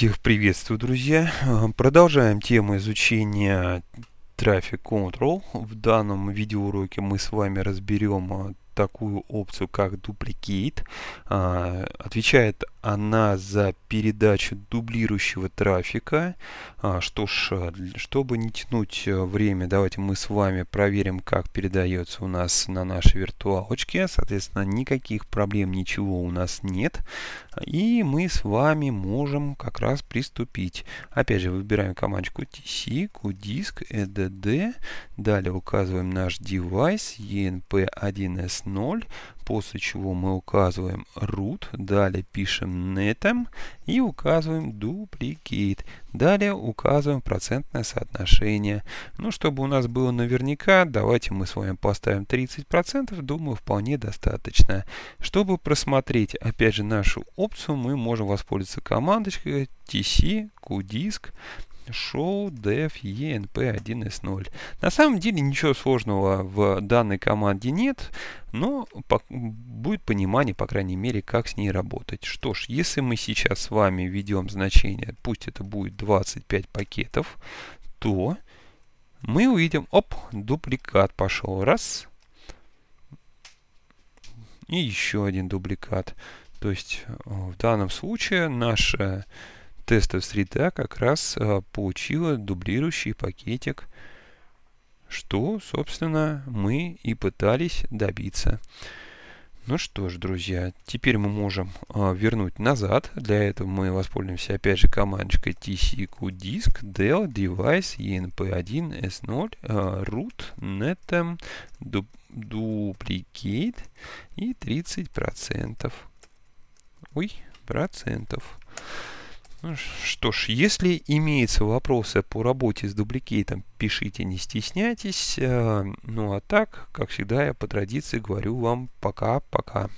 Всех приветствую, друзья. Э, продолжаем тему изучения Traffic Control. В данном видеоуроке мы с вами разберем э, такую опцию, как Duplicate. А, отвечает она за передачу дублирующего трафика. А, что ж, чтобы не тянуть э, время, давайте мы с вами проверим, как передается у нас на нашей виртуалочке. Соответственно, никаких проблем, ничего у нас нет. И мы с вами можем как раз приступить. Опять же, выбираем командочку TC, QDisk, EDD. Далее указываем наш девайс ENP1S здесь 0, после чего мы указываем root, далее пишем netm и указываем duplicate. Далее указываем процентное соотношение. Ну, чтобы у нас было наверняка, давайте мы с вами поставим 30%, думаю, вполне достаточно. Чтобы просмотреть, опять же, нашу опцию, мы можем воспользоваться командочкой tc qdisk Show def enp 1s0. На самом деле ничего сложного в данной команде нет, но по будет понимание, по крайней мере, как с ней работать. Что ж, если мы сейчас с вами введем значение, пусть это будет 25 пакетов, то мы увидим, оп, дубликат пошел, раз, и еще один дубликат. То есть э, в данном случае наша Тестов среда как раз э, получила дублирующий пакетик, что, собственно, мы и пытались добиться. Ну что ж, друзья, теперь мы можем э, вернуть назад. Для этого мы воспользуемся опять же командочкой tcq-disk del device enp1 s0 э, root netem du duplicate и 30%. Ой, процентов. Ну что ж, если имеются вопросы по работе с дубликейтом, пишите, не стесняйтесь. Э, ну а так, как всегда, я по традиции говорю вам пока-пока.